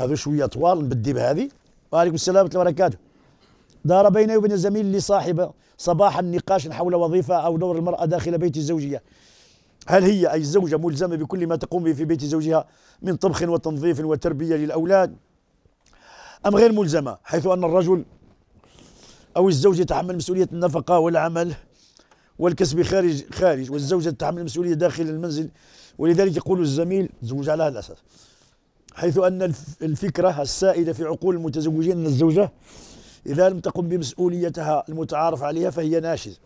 هذا شويه طوال نبدي بهذه وعليكم السلام ورحمه الله وبركاته دار بيني وبين زميل لي صاحبه صباح النقاش حول وظيفه او دور المراه داخل بيت الزوجيه هل هي أي الزوجة ملزمة بكل ما تقوم به في بيت زوجها من طبخ وتنظيف وتربية للأولاد أم غير ملزمة حيث أن الرجل أو الزوج يتحمل مسؤولية النفقة والعمل والكسب خارج خارج والزوجة تتحمل المسؤوليه داخل المنزل ولذلك يقول الزميل زوج على هذا الأساس حيث أن الفكرة السائدة في عقول المتزوجين أن الزوجة إذا لم تقم بمسؤوليتها المتعارف عليها فهي ناشز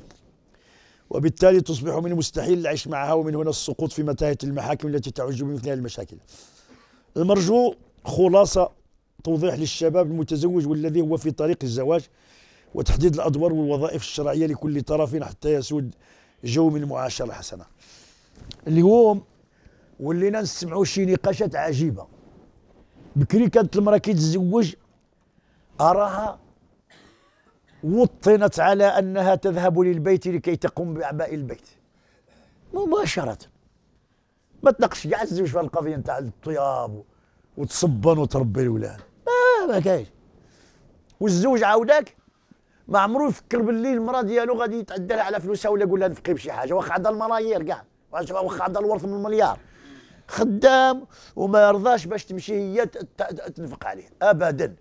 وبالتالي تصبح من المستحيل العيش معها ومن هنا السقوط في متاهة المحاكم التي تعج بمثل هذه المشاكل المرجو خلاصة توضيح للشباب المتزوج والذي هو في طريق الزواج وتحديد الأدوار والوظائف الشرعية لكل طرف حتى يسود جو من المعاشرة الحسنة اليوم ولينا نسمعوا شي نقاشات عجيبة بكري كانت المراه كيتزوج اراها وطنت على انها تذهب للبيت لكي تقوم باعباء البيت مباشره ما تناقش كاع الزوج في القضيه نتاع الطياب وتصبن وتربي الولاد ما ما كاينش والزوج عاوداك ما عمرو يفكر باللي المراه ديالو غادي يتعدى على فلوسها ولا يقول لها نفقي بشي حاجه واخا عندها الملايير كاع واخا عندها الورث من المليار خدام وما يرضاش باش تمشي هي تنفق عليه ابدا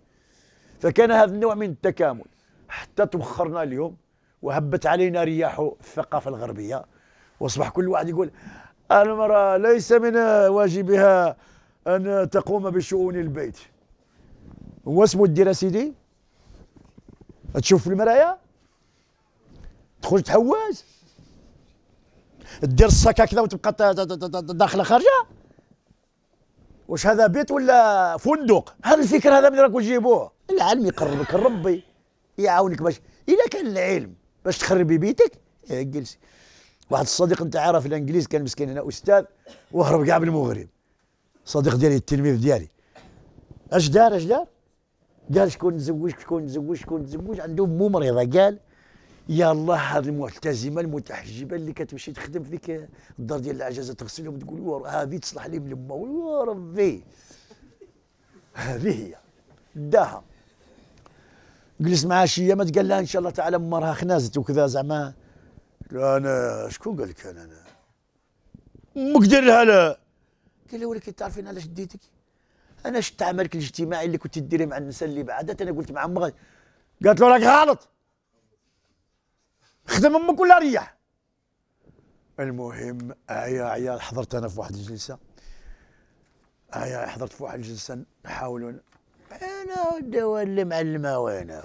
فكان هذا النوع من التكامل حتى توخرنا اليوم وهبت علينا رياح الثقافه الغربيه واصبح كل واحد يقول المراه ليس من واجبها ان تقوم بشؤون البيت هو اسمه الدير سيدي تشوف في المرايا تخرج تحوز دير الساك هكذا وتبقى داخله خارجه واش هذا بيت ولا فندق هذا الفكر هذا من راكم تجيبوه العلم يقربك ربي يعاونك باش الا كان العلم باش تخربي بيتك إيه، جلسي واحد الصديق نتاع عارف الانجليز كان مسكين هنا استاذ وهرب كاع من المغرب صديق ديالي التلميذ ديالي اش دار اش دار قال شكون تزوج شكون تزوج شكون تزوج عنده مو مريضه قال يا الله هذه الملتزمه المتحجبه اللي كتمشي تخدم في ذيك الدار ديال العجزه تغسلهم تقول هذه تصلح لي من الماء وربي هذه هي داها جلس معها شي ايامات قال لها ان شاء الله تعالى مرها خنازت وكذا زعما انا شكون قال لك انا انا امك دير لها لا قال لها ولكن تعرفين علاش ديتك انا شفت عملك الاجتماعي اللي كنت ديري مع النساء اللي بعدت انا قلت مع امك قالت له راك غلط خدم امك ولا ريح المهم ايا ايا حضرت انا في واحد الجلسه ايا حضرت في واحد الجلسه نحاولوا انا الدواء اللي معلمه وانا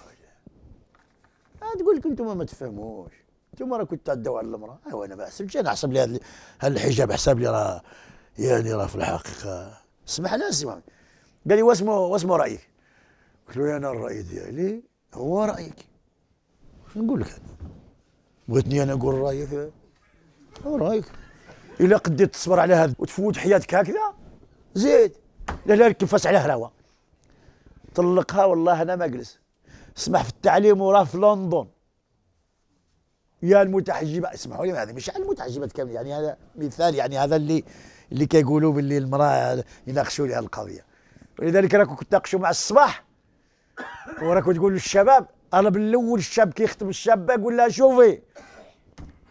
تقول لك انتم ما تفهموش انتم راكم تعدوا على المراه ايوا انا ما حسبتش انا حسب لي هذا الحجاب حسب لي راه يعني راه في الحقيقه اسمح لي اسمع قال لي واسمو واسمو رايك قلت له انا الراي ديالي هو رايك نقول لك بغيتني انا نقول رايك في رايك الا قديت تصبر على هذا وتفوت حياتك هكذا زيد لا لا الكفاس على هراوه طلقها والله انا ما اجلس سمح في التعليم وراه في لندن يا المتحجبه اسمحوا لي هذا مش على المتحجبات كامل يعني هذا مثال يعني هذا اللي اللي كيقولوا باللي المراه يناقشوا لها القضيه ولذلك راكم تناقشوا مع الصباح وراكم تقولوا للشباب انا بالاول الشاب كيخطب الشابه يقول لها شوفي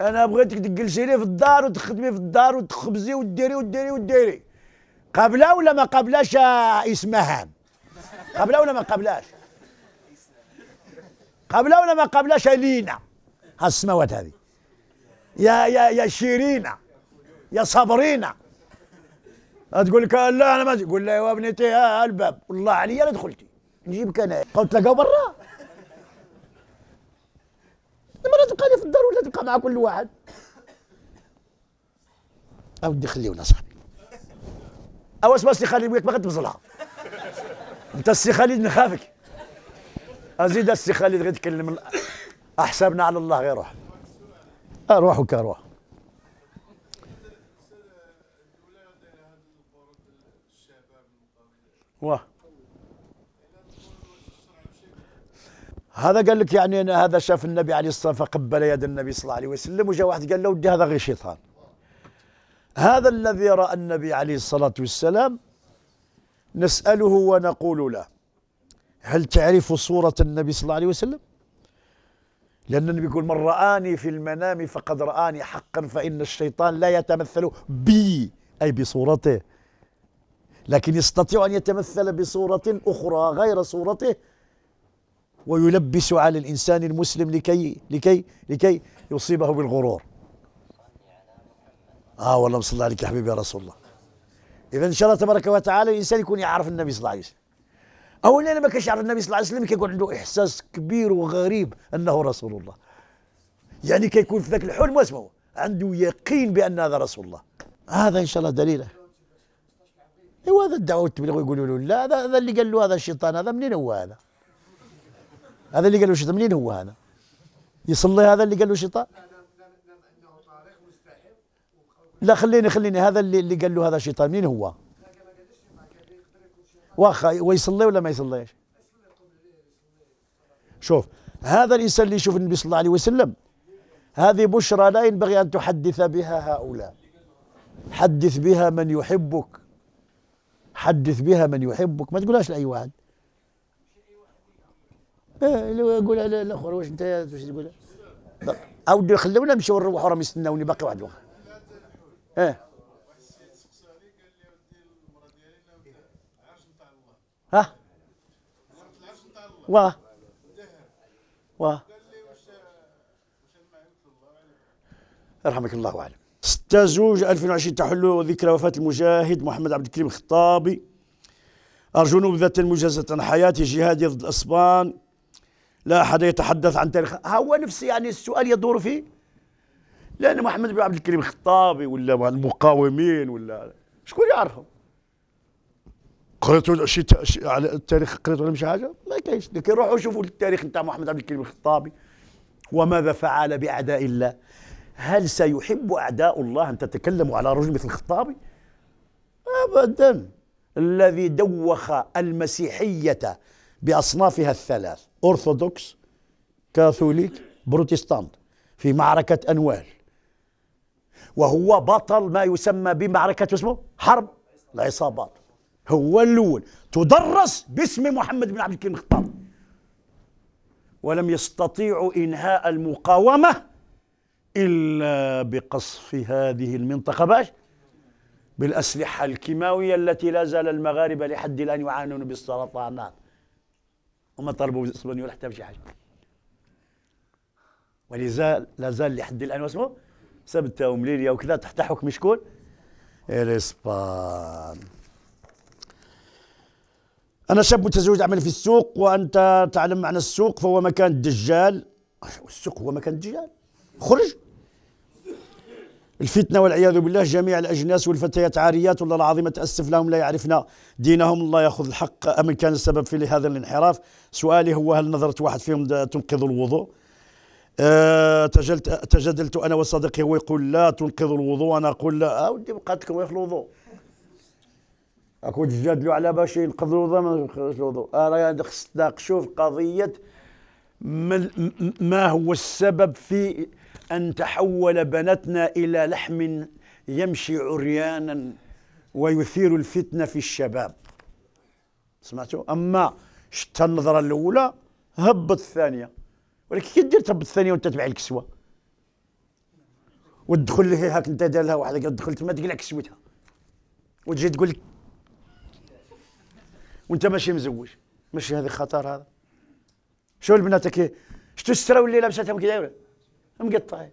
انا بغيتك تجلسي لي في الدار وتخدمي في الدار وتخبزي وديري وديري وديري قابله ولا ما قابلاش اسمها قابله ولا ما قابلاش قابله ولا ما قابلاش لينا ها السماوات هذه يا يا يا شيرينا يا صابرينه تقول لك لا انا ما قول لها يا ابنتي الباب والله عليا لا دخلتي نجيبك انا قلت لها برا ولا تبقاني في الدار ولا تبقى مع كل واحد اودي خليونا صاحبي اسمع سي خالد وياك باغي تبزلها انت السي خالد نخافك ازيد السي خالد غير تكلم احسابنا على الله غير روح اروح وكاروح واه هذا قال لك يعني أنا هذا شاف النبي عليه الصلاة فقبل يد النبي صلى الله عليه وسلم وجاء واحد قال له ودي هذا غير شيطان هذا الذي رأى النبي عليه الصلاة والسلام نسأله ونقول له هل تعرف صورة النبي صلى الله عليه وسلم لأن النبي يقول من رآني في المنام فقد رآني حقا فإن الشيطان لا يتمثل بي أي بصورته لكن يستطيع أن يتمثل بصورة أخرى غير صورته ويلبس على الإنسان المسلم لكي لكي لكي يصيبه بالغرور آه والله صلى عليك يا حبيبي يا رسول الله إذا إن شاء الله تبارك وتعالى الإنسان يكون يعرف النبي صلى الله عليه وسلم أولا ما كانش يعرف النبي صلى الله عليه وسلم كيكون عنده إحساس كبير وغريب أنه رسول الله يعني كيكون في ذاك الحلم واسمه عنده يقين بأن هذا رسول الله هذا إن شاء الله دليله ايوا هذا الدعوه والتبليغ يقولوا له لا هذا اللي قال له هذا الشيطان هذا منين هو هذا هذا اللي قال له شيطان منين هو هذا يصلي هذا اللي قال له شيطان لا خليني خليني هذا اللي اللي قال له هذا شيطان منين هو واخا ويصلي ولا ما يصليش شوف هذا الانسان اللي يشوف النبي صلى الله عليه وسلم هذه بشرى لا ينبغي ان تحدث بها هؤلاء حدث بها من يحبك حدث بها من يحبك ما تقولهاش لاي واحد إيه، يقول الاخر واش انت واش تقول او خلونا نمشيو نروحوا راهم يستناوني باقي واحد الوقت اه ها وا وا رحمك الله وعلم 6 زوج 2020 تحل ذكرى وفاة المجاهد محمد عبد الكريم الخطابي أرجو نبذة مجازة حياه حياته جهادي ضد الأسبان لا أحد يتحدث عن تاريخ ها هو نفسه يعني السؤال يدور فيه لأن محمد بن عبد الكريم الخطابي ولا المقاومين ولا شكون يعرفهم قريتوا شي على التاريخ قريتوا ولا شي حاجه ما كاينش لكن روحوا شوفوا التاريخ نتاع محمد عبد الكريم الخطابي وماذا فعل باعداء الله هل سيحب اعداء الله ان تتكلموا على رجل مثل الخطابي ابدا الذي دوخ المسيحيه بأصنافها الثلاث أرثوذكس كاثوليك بروتستانت في معركة أنوال وهو بطل ما يسمى بمعركة اسمه حرب العصابات هو الأول تدرس باسم محمد بن عبد الكريم الخطاب ولم يستطيعوا إنهاء المقاومة إلا بقصف هذه المنطقة باش بالأسلحة الكيماوية التي لا زال المغاربة لحد الآن يعانون بالسرطانات وما طالبوا بالاسباني ولا حتى بشي حاجه ولذا لازال لحد الان واسمه سبته ومليليا وكذا تحت حكم شكون؟ الاسبان انا شاب متزوج اعمل في السوق وانت تعلم معنى السوق فهو مكان الدجال السوق هو مكان الدجال خرج الفتنة والعياذ بالله جميع الأجناس والفتيات عاريات والله العظيم أتأسف لهم لا يعرفنا دينهم الله يأخذ الحق أمن كان السبب في هذا الانحراف سؤالي هو هل نظرة واحد فيهم تنقذ الوضوء أه تجدلت تجادلت أنا وصديقي هو يقول لا تنقذ الوضوء أنا أقول لا أودي آه، بقات لكم الوضوء أكون تجادلوا على باش ينقذ الوضوء ما ينقذوش الوضوء أنا خص شوف في قضية ما هو السبب في أن تحول بناتنا إلى لحم يمشي عريانا ويثير الفتنة في الشباب سمعتوا أما شتى النظرة الأولى هبط الثانية ولكن كي دير تهبط الثانية وأنت تبع الكسوة وتدخل لها هاك أنت دالها واحد دخلت ما تقلع كسوتها وتجي تقول لك وأنت ماشي مزوج ماشي هذا خطر هذا شو البنات كي شتو السترة واللي لابساتهم كي دايره مقطعين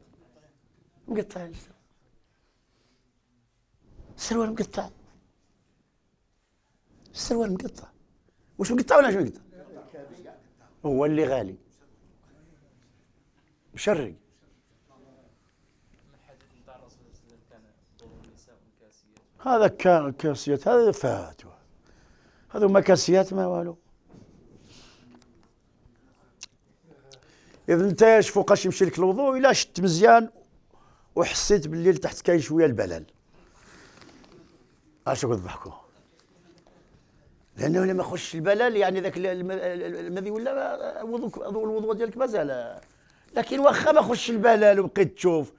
مقطعين السروال مقطع السروال مقطع واش مقطع ولا شو مقطع هو اللي غالي مشرق هذا كان كاسيات هذا فاتوا هذو ما كاسيات ما والو اذا انت فوقاش يمشي لك الوضوء الا شت مزيان وحسيت باللي تحت كاين شويه البلل اش ضحكوا لانه لما يخش البلل يعني ذاك المذي ولا وضوء الوضوء ديالك مازال لكن واخا ما خش البلل وبقيت تشوف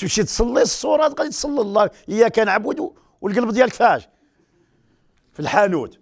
تمشي تصلي الصوره غادي تصلي الله اياك نعبد والقلب ديالك فاش في الحانوت